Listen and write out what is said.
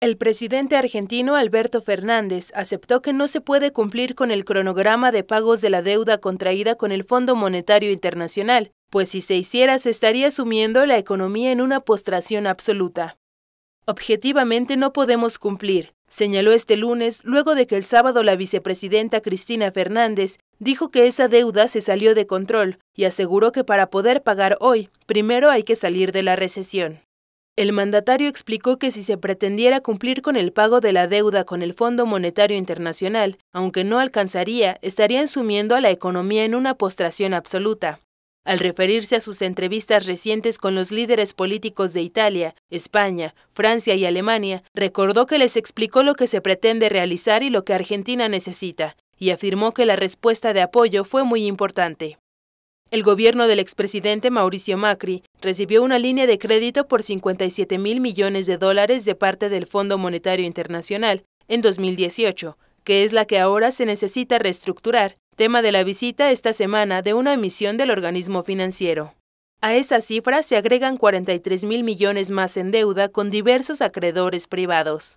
El presidente argentino Alberto Fernández aceptó que no se puede cumplir con el cronograma de pagos de la deuda contraída con el Fondo Monetario Internacional, pues si se hiciera se estaría sumiendo la economía en una postración absoluta. Objetivamente no podemos cumplir, señaló este lunes luego de que el sábado la vicepresidenta Cristina Fernández dijo que esa deuda se salió de control y aseguró que para poder pagar hoy, primero hay que salir de la recesión. El mandatario explicó que si se pretendiera cumplir con el pago de la deuda con el Fondo Monetario Internacional, aunque no alcanzaría, estarían sumiendo a la economía en una postración absoluta. Al referirse a sus entrevistas recientes con los líderes políticos de Italia, España, Francia y Alemania, recordó que les explicó lo que se pretende realizar y lo que Argentina necesita, y afirmó que la respuesta de apoyo fue muy importante. El gobierno del expresidente Mauricio Macri recibió una línea de crédito por 57 mil millones de dólares de parte del Fondo Monetario Internacional en 2018, que es la que ahora se necesita reestructurar, tema de la visita esta semana de una emisión del organismo financiero. A esa cifra se agregan 43 mil millones más en deuda con diversos acreedores privados.